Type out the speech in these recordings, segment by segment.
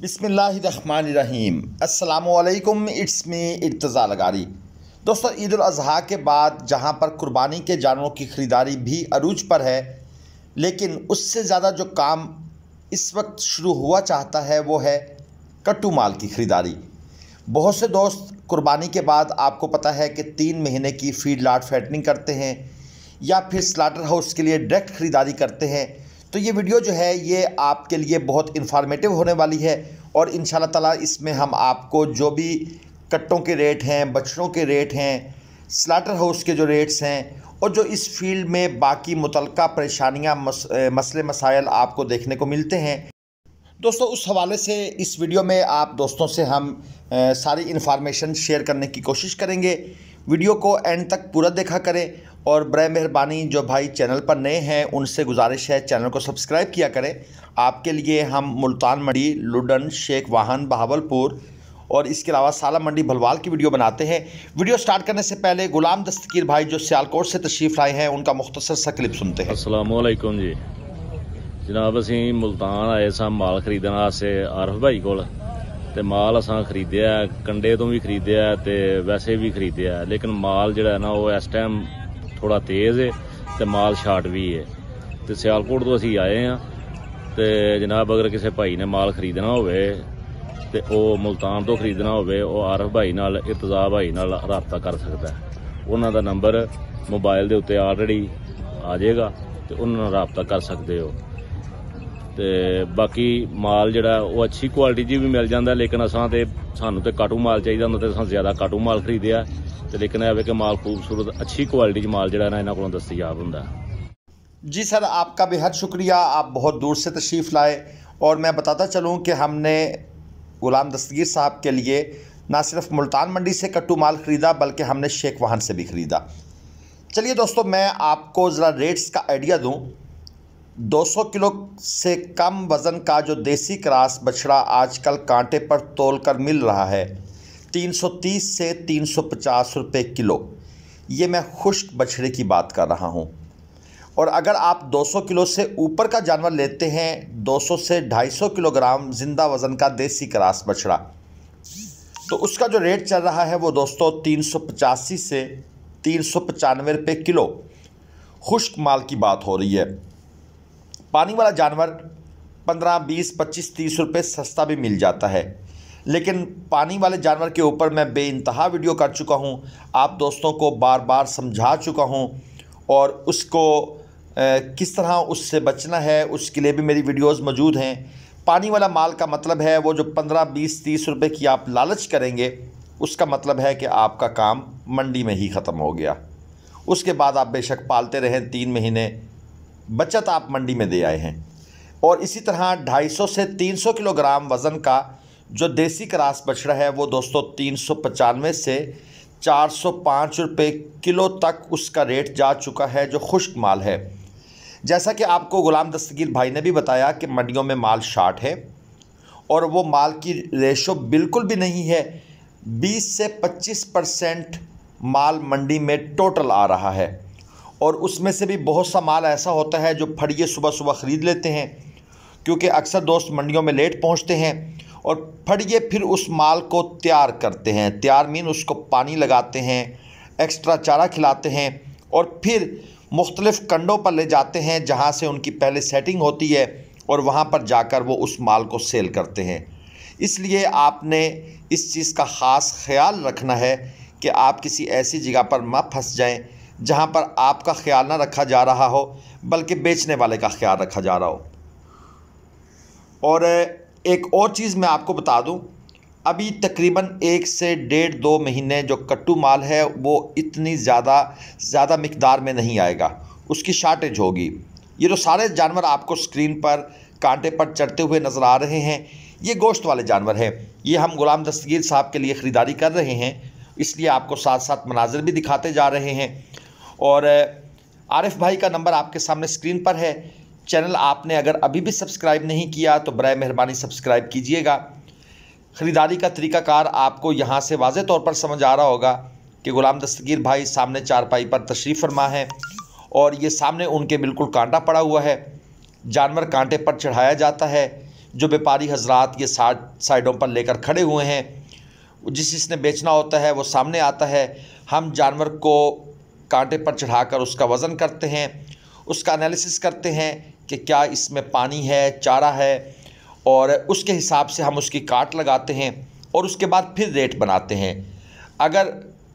बिसमीम अल्लाम इट्स में इर्तज़ा लगारी दोस्तों ईद अजी के बाद जहाँ पर कुर्बानी के जानवरों की ख़रीदारी भी अरूज पर है लेकिन उससे ज़्यादा जो काम इस वक्त शुरू हुआ चाहता है वो है कट्टू माल की ख़रीदारी बहुत से दोस्त कुर्बानी के बाद आपको पता है कि तीन महीने की फीड लाट फैटनिंग करते हैं या फिर स्लाटर हाउस के लिए डायरेक्ट ख़रीदारी करते हैं तो ये वीडियो जो है ये आपके लिए बहुत इन्फॉर्मेटिव होने वाली है और इन ताला इसमें हम आपको जो भी कट्टों के रेट हैं बछड़ों के रेट हैं स्लाटर हाउस के जो रेट्स हैं और जो इस फील्ड में बाकी मुतल परेशानियाँ मस, मसले मसाइल आपको देखने को मिलते हैं दोस्तों उस हवाले से इस वीडियो में आप दोस्तों से हम सारी इन्फॉर्मेशन शेयर करने की कोशिश करेंगे वीडियो को एंड तक पूरा देखा करें और बर मेहरबानी जो भाई चैनल पर नए हैं उनसे गुजारिश है चैनल को सब्सक्राइब किया करें आपके लिए हम मुल्तान मंडी लुडन शेख वाहन बहावलपुर और इसके अलावा साला मंडी भलवाल की वीडियो बनाते हैं वीडियो स्टार्ट करने से पहले गुलाम दस्तकीर भाई जो सियालकोट से तशरीफ़ लाए हैं उनका मुख्तर सा क्लिप सुनते हैं असलकुम जी जनाब असि मुल्तान आए सा माल खरीदने आरफ भाई को ਤੇ ਮਾਲ ਅਸਾਂ ਖਰੀਦਿਆ ਕੰਡੇ ਤੋਂ ਵੀ वैसे भी ਵੈਸੇ ਵੀ लेकिन माल जो है ना वो इस टाइम ਥੋੜਾ ਤੇਜ਼ ਹੈ ਤੇ ਮਾਲ ਸ਼ਾਰਟ ਵੀ ਹੈ ਤੇ ਸਿਆਲਕੋਟ ਤੋਂ ਅਸੀਂ ਆਏ ਆ ਤੇ ਜਨਾਬ ਅਗਰ ਕਿਸੇ ਭਾਈ ਨੇ ਮਾਲ ਖਰੀਦਣਾ ਹੋਵੇ ਤੇ ਉਹ ਮਲਤਾਨ ਤੋਂ ਖਰੀਦਣਾ ਹੋਵੇ ਉਹ ਆਰਫ ਭਾਈ ਨਾਲ ਇਤਜ਼ਾ ਭਾਈ ਨਾਲ ਰਾਬਤਾ ਕਰ ਸਕਦਾ ਉਹਨਾਂ ਦਾ ਨੰਬਰ ਮੋਬਾਈਲ ਦੇ ਉੱਤੇ ਆਲਰੇਡੀ ਆ ਜਾਏਗਾ ਤੇ ਉਹਨਾਂ ਨਾਲ ਰਾਬਤਾ ਕਰ ਸਕਦੇ ਹੋ तो बाकी माल जरा ਉਹ ਅੱਛੀ ਕੁਆਲਿਟੀ ਜੀ ਵੀ ਮਿਲ ਜਾਂਦਾ ਲੇਕਿਨ ਅਸਾਂ ਤੇ ਸਾਨੂੰ तो ਕਾਟੂ ਮਾਲ ਚਾਹੀਦਾ ਹੁੰਦਾ ਤੇ ਅਸਾਂ ਜ਼ਿਆਦਾ ਕਾਟੂ ਮਾਲ ਖਰੀਦਿਆ ਤੇ ਲੇਕਿਨ ਇਹ ਹੈ ਕਿ ਮਾਲ ਖੂਬਸੂਰਤ ਅੱਛੀ ਕੁਆਲਿਟੀ ਚ ਮਾਲ इन्होंने ਨਾ ਇਹਨਾਂ जी सर आपका बेहद शुक्रिया आप बहुत दूर से तशरीफ़ लाए और मैं बताता चलूँ कि हमने ग़ुलाम दस्तगीर साहब के लिए ना सिर्फ मुल्तान मंडी से कट्टू माल ख़रीदा बल्कि हमने शेख वाहन से भी ख़रीदा चलिए दोस्तों मैं आपको ज़रा रेट्स का आइडिया दूँ 200 किलो से कम वज़न का जो देसी क्रास बछड़ा आजकल कांटे पर तोल कर मिल रहा है 330 से 350 रुपए किलो ये मैं खुश्क बछड़े की बात कर रहा हूँ और अगर आप 200 किलो से ऊपर का जानवर लेते हैं 200 से 250 किलोग्राम ज़िंदा वज़न का देसी क्रास बछड़ा तो उसका जो रेट चल रहा है वो दोस्तों तीन से तीन सौ किलो खुश्क माल की बात हो रही है पानी वाला जानवर पंद्रह बीस पच्चीस तीस रुपये सस्ता भी मिल जाता है लेकिन पानी वाले जानवर के ऊपर मैं बे वीडियो कर चुका हूँ आप दोस्तों को बार बार समझा चुका हूँ और उसको ए, किस तरह उससे बचना है उसके लिए भी मेरी वीडियोस मौजूद हैं पानी वाला माल का मतलब है वो जो पंद्रह बीस तीस रुपए की आप लालच करेंगे उसका मतलब है कि आपका काम मंडी में ही ख़त्म हो गया उसके बाद आप बेशक पालते रहें तीन महीने बचत आप मंडी में दे आए हैं और इसी तरह 250 से 300 किलोग्राम वज़न का जो देसी क्रास बछड़ा है वो दोस्तों तीन से चार सौ किलो तक उसका रेट जा चुका है जो खुश्क माल है जैसा कि आपको ग़ुलाम दस्तगीर भाई ने भी बताया कि मंडियों में माल शार्ट है और वो माल की रेशो बिल्कुल भी नहीं है 20 से 25 परसेंट माल मंडी में टोटल आ रहा है और उसमें से भी बहुत सा माल ऐसा होता है जो फड़िए सुबह सुबह ख़रीद लेते हैं क्योंकि अक्सर दोस्त मंडियों में लेट पहुंचते हैं और फड़िए फिर उस माल को तैयार करते हैं तैयार मीन उसको पानी लगाते हैं एक्स्ट्रा चारा खिलाते हैं और फिर मुख्तलिफ़ कंडों पर ले जाते हैं जहाँ से उनकी पहले सेटिंग होती है और वहाँ पर जाकर वो उस माल को सेल करते हैं इसलिए आपने इस चीज़ का ख़ास ख्याल रखना है कि आप किसी ऐसी जगह पर मत फंस जाएं जहाँ पर आपका ख्याल ना रखा जा रहा हो बल्कि बेचने वाले का ख्याल रखा जा रहा हो और एक और चीज़ मैं आपको बता दूं अभी तकरीबन एक से डेढ़ दो महीने जो कट्टू माल है वो इतनी ज़्यादा ज़्यादा मकदार में नहीं आएगा उसकी शार्टेज होगी ये जो सारे जानवर आपको स्क्रीन पर कांटे पर चढ़ते हुए नज़र आ रहे हैं ये गोश्त वाले जानवर हैं ये हम गुलाम दस्तगीर साहब के लिए ख़रीदारी कर रहे हैं इसलिए आपको साथ साथ मनाजिर भी दिखाते जा रहे हैं और आरिफ भाई का नंबर आपके सामने स्क्रीन पर है चैनल आपने अगर अभी भी सब्सक्राइब नहीं किया तो बर मेहरबानी सब्सक्राइब कीजिएगा ख़रीदारी का तरीकाकार आपको यहाँ से वाज तौर पर समझ आ रहा होगा कि ग़ुलाम दस्तगीर भाई सामने चारपाई पर तशरीफ़ फरमा है और ये सामने उनके बिल्कुल कांटा पड़ा हुआ है जानवर कांटे पर चढ़ाया जाता है जो व्यापारी हजरात ये साइडों पर लेकर खड़े हुए हैं जिस जिसने बेचना होता है वो सामने आता है हम जानवर को कांटे पर चढ़ाकर उसका वज़न करते हैं उसका एनालिसिस करते हैं कि क्या इसमें पानी है चारा है और उसके हिसाब से हम उसकी काट लगाते हैं और उसके बाद फिर रेट बनाते हैं अगर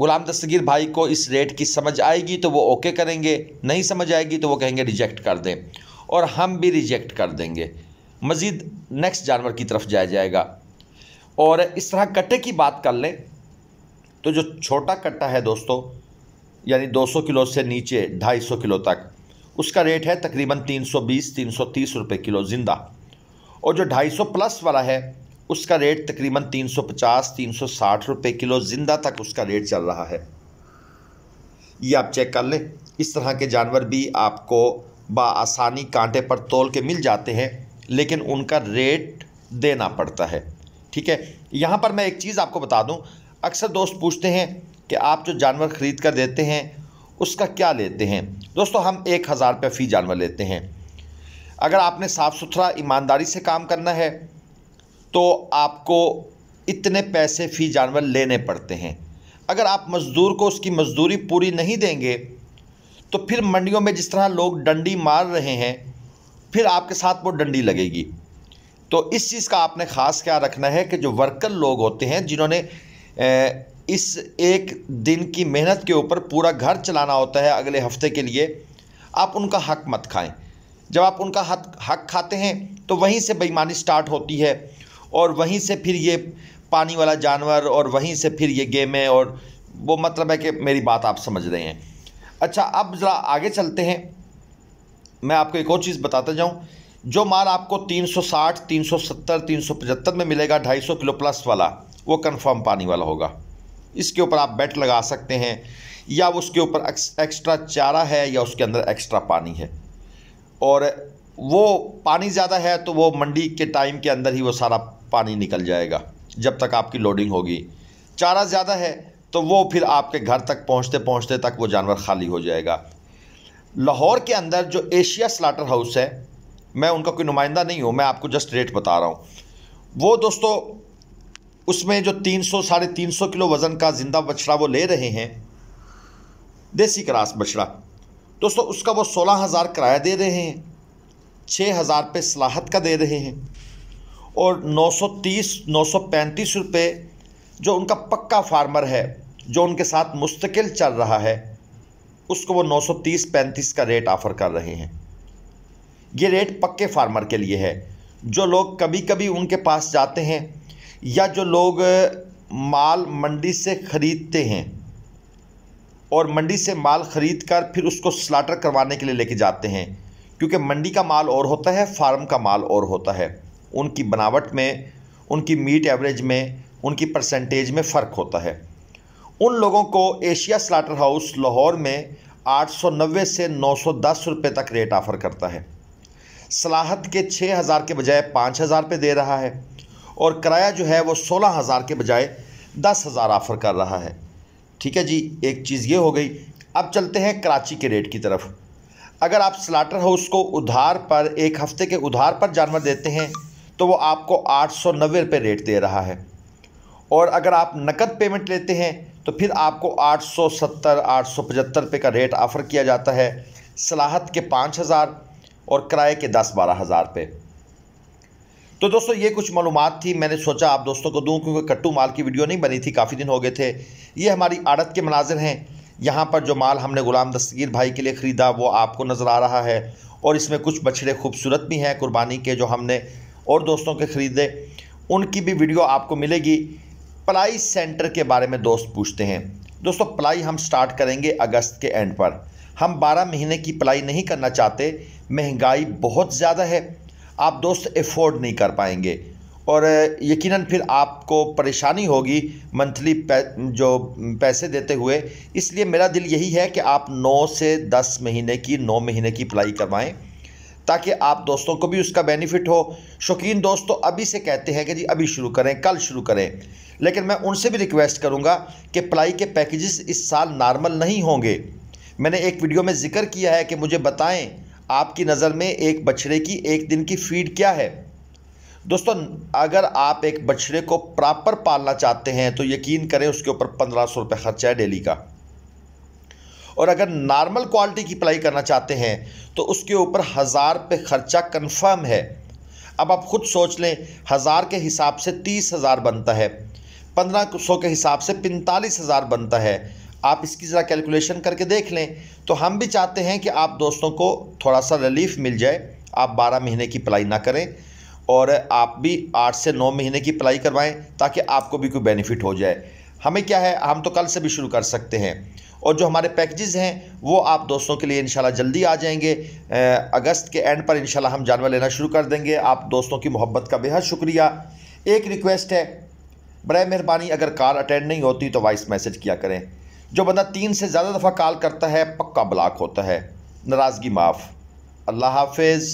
ग़ुलाम दस्तगीर भाई को इस रेट की समझ आएगी तो वो ओके करेंगे नहीं समझ आएगी तो वो कहेंगे रिजेक्ट कर दें और हम भी रिजेक्ट कर देंगे मज़ीद नेक्स्ट जानवर की तरफ जाया जाएगा और इस तरह कट्टे की बात कर लें तो जो छोटा कट्टा है दोस्तों यानी 200 किलो से नीचे 250 किलो तक उसका रेट है तकरीबन 320-330 रुपए किलो ज़िंदा और जो 250 प्लस वाला है उसका रेट तकरीबन 350-360 रुपए किलो ज़िंदा तक उसका रेट चल रहा है ये आप चेक कर लें इस तरह के जानवर भी आपको बासानी कांटे पर तोल के मिल जाते हैं लेकिन उनका रेट देना पड़ता है ठीक है यहाँ पर मैं एक चीज़ आपको बता दूँ अक्सर दोस्त पूछते हैं कि आप जो जानवर ख़रीद कर देते हैं उसका क्या लेते हैं दोस्तों हम एक हज़ार रुपये फ़ी जानवर लेते हैं अगर आपने साफ़ सुथरा ईमानदारी से काम करना है तो आपको इतने पैसे फ़ी जानवर लेने पड़ते हैं अगर आप मज़दूर को उसकी मज़दूरी पूरी नहीं देंगे तो फिर मंडियों में जिस तरह लोग डंडी मार रहे हैं फिर आपके साथ वो डंडी लगेगी तो इस चीज़ का आपने ख़ास ख्याल रखना है कि जो वर्कर लोग होते हैं जिन्होंने इस एक दिन की मेहनत के ऊपर पूरा घर चलाना होता है अगले हफ्ते के लिए आप उनका हक मत खाएं जब आप उनका हक हक खाते हैं तो वहीं से बेईमानी स्टार्ट होती है और वहीं से फिर ये पानी वाला जानवर और वहीं से फिर ये गेमें और वो मतलब है कि मेरी बात आप समझ रहे हैं अच्छा अब ज़रा आगे चलते हैं मैं आपको एक और चीज़ बताता जाऊँ जो माल आपको 360, 370, 375 में मिलेगा 250 किलो प्लस वाला वो कंफर्म पानी वाला होगा इसके ऊपर आप बेट लगा सकते हैं या उसके ऊपर एक्स्ट्रा चारा है या उसके अंदर एक्स्ट्रा पानी है और वो पानी ज़्यादा है तो वो मंडी के टाइम के अंदर ही वो सारा पानी निकल जाएगा जब तक आपकी लोडिंग होगी चारा ज़्यादा है तो वो फिर आपके घर तक पहुँचते पहुँचते तक वो जानवर खाली हो जाएगा लाहौर के अंदर जो एशिया स्लाटर हाउस है मैं उनका कोई नुमाइंदा नहीं हूँ मैं आपको जस्ट रेट बता रहा हूँ वो दोस्तों उसमें जो तीन सौ साढ़े तीन सौ किलो वज़न का ज़िंदा बछड़ा वो ले रहे हैं देसी क्रास बछड़ा दोस्तों उसका वो सोलह हज़ार किराया दे रहे हैं छः हज़ार पे सलाहत का दे रहे हैं और नौ सौ तीस नौ सौ पैंतीस रुपये जो उनका पक्का फार्मर है जो उनके साथ मुस्तकिल चल रहा है उसको वो नौ सौ तीस पैंतीस का रेट ऑफ़र कर रहे हैं ये रेट पक्के फार्मर के लिए है जो लोग कभी कभी उनके पास जाते हैं या जो लोग माल मंडी से ख़रीदते हैं और मंडी से माल ख़रीद कर फिर उसको स्लाटर करवाने के लिए लेके जाते हैं क्योंकि मंडी का माल और होता है फार्म का माल और होता है उनकी बनावट में उनकी मीट एवरेज में उनकी परसेंटेज में फ़र्क होता है उन लोगों को एशिया स्लाटर हाउस लाहौर में 890 से 910 रुपये तक रेट ऑफ़र करता है सलाहत के 6000 के बजाय 5000 पर दे रहा है और किराया जो है वो सोलह हज़ार के बजाय दस हज़ार ऑफ़र कर रहा है ठीक है जी एक चीज़ ये हो गई अब चलते हैं कराची के रेट की तरफ अगर आप स्लाटर हाउस को उधार पर एक हफ़्ते के उधार पर जानवर देते हैं तो वो आपको आठ सौ नब्बे रुपये रेट दे रहा है और अगर आप नकद पेमेंट लेते हैं तो फिर आपको आठ सौ सत्तर आठ सौ पचहत्तर रुपये का रेट ऑफ़र किया जाता है सलाहत के पाँच हज़ार और किराए के दस बारह हज़ार रुपये तो दोस्तों ये कुछ मालूम थी मैंने सोचा आप दोस्तों को दूँ क्योंकि कट्टू माल की वीडियो नहीं बनी थी काफ़ी दिन हो गए थे ये हमारी आड़त के मनाजिर हैं यहाँ पर जो माल हमने ग़ुलाम दस्तगीर भाई के लिए ख़रीदा वो आपको नज़र आ रहा है और इसमें कुछ बछड़े खूबसूरत भी हैं कुर्बानी के जो हमने और दोस्तों के ख़रीदे उनकी भी वीडियो आपको मिलेगी प्लाई सेंटर के बारे में दोस्त पूछते हैं दोस्तों प्लाई हम स्टार्ट करेंगे अगस्त के एंड पर हम 12 महीने की प्लाई नहीं करना चाहते महंगाई बहुत ज़्यादा है आप दोस्त एफोर्ड नहीं कर पाएंगे और यकीनन फिर आपको परेशानी होगी मंथली पै, जो पैसे देते हुए इसलिए मेरा दिल यही है कि आप 9 से 10 महीने की 9 महीने की अप्लाई करवाएं ताकि आप दोस्तों को भी उसका बेनिफिट हो शौकीन दोस्तों तो अभी से कहते हैं कि जी अभी शुरू करें कल शुरू करें लेकिन मैं उनसे भी रिक्वेस्ट करूंगा कि प्लाई के पैकेजेस इस साल नॉर्मल नहीं होंगे मैंने एक वीडियो में जिक्र किया है कि मुझे बताएं आपकी नज़र में एक बछड़े की एक दिन की फीड क्या है दोस्तों अगर आप एक बछड़े को प्रॉपर पालना चाहते हैं तो यकीन करें उसके ऊपर पंद्रह सौ रुपये खर्चा है डेली का और अगर नॉर्मल क्वालिटी की पलाई करना चाहते हैं तो उसके ऊपर हज़ार पे खर्चा कन्फर्म है अब आप खुद सोच लें हज़ार के हिसाब से तीस हज़ार बनता है पंद्रह सौ के हिसाब से पैंतालीस हज़ार बनता है आप इसकी ज़रा कैलकुलेशन करके देख लें तो हम भी चाहते हैं कि आप दोस्तों को थोड़ा सा रिलीफ मिल जाए आप 12 महीने की पलाई ना करें और आप भी 8 से 9 महीने की पलाई करवाएं ताकि आपको भी कोई बेनिफिट हो जाए हमें क्या है हम तो कल से भी शुरू कर सकते हैं और जो हमारे पैकेजेस हैं वो आप दोस्तों के लिए इन जल्दी आ जाएंगे अगस्त के एंड पर इन हम जानवर लेना शुरू कर देंगे आप दोस्तों की मोहब्बत का बेहद शुक्रिया एक रिक्वेस्ट है बर मेहरबानी अगर कार अटेंड नहीं होती तो वॉइस मैसेज किया करें जो बंदा तीन से ज़्यादा दफ़ा कॉल करता है पक्का ब्लॉक होता है नाराज़गी माफ़ अल्लाह हाफिज़